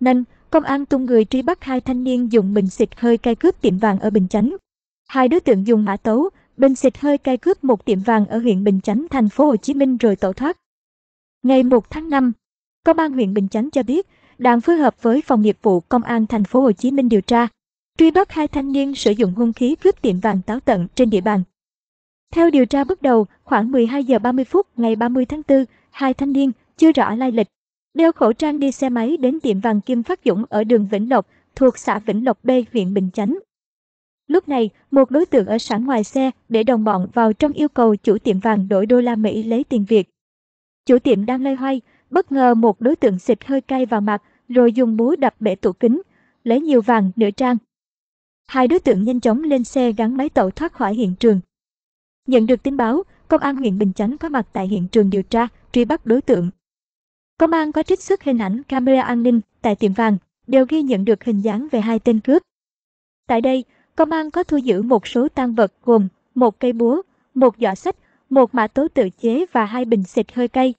Nên, công an tung người truy bắt hai thanh niên dùng bình xịt hơi cay cướp tiệm vàng ở Bình Chánh. Hai đối tượng dùng mã tấu, bình xịt hơi cay cướp một tiệm vàng ở huyện Bình Chánh, thành phố Hồ Chí Minh rồi tẩu thoát. Ngày 1 tháng 5, Công an huyện Bình Chánh cho biết, đang phối hợp với phòng nghiệp vụ Công an thành phố Hồ Chí Minh điều tra, truy bắt hai thanh niên sử dụng hung khí cướp tiệm vàng táo tận trên địa bàn. Theo điều tra bước đầu, khoảng 12 giờ 30 phút ngày 30 tháng 4, hai thanh niên chưa rõ lai lịch Đeo khẩu trang đi xe máy đến tiệm vàng Kim Phát Dũng ở đường Vĩnh Lộc, thuộc xã Vĩnh Lộc B, huyện Bình Chánh. Lúc này, một đối tượng ở sẵn ngoài xe để đồng bọn vào trong yêu cầu chủ tiệm vàng đổi đô la Mỹ lấy tiền Việt. Chủ tiệm đang lây hoay, bất ngờ một đối tượng xịt hơi cay vào mặt rồi dùng búa đập bể tủ kính, lấy nhiều vàng nửa trang. Hai đối tượng nhanh chóng lên xe gắn máy tẩu thoát khỏi hiện trường. Nhận được tin báo, công an huyện Bình Chánh có mặt tại hiện trường điều tra, truy bắt đối tượng. Công an có trích xuất hình ảnh camera an ninh tại tiệm vàng, đều ghi nhận được hình dáng về hai tên cướp. Tại đây, công an có thu giữ một số tang vật gồm một cây búa, một giỏ sách, một mã tấu tự chế và hai bình xịt hơi cay.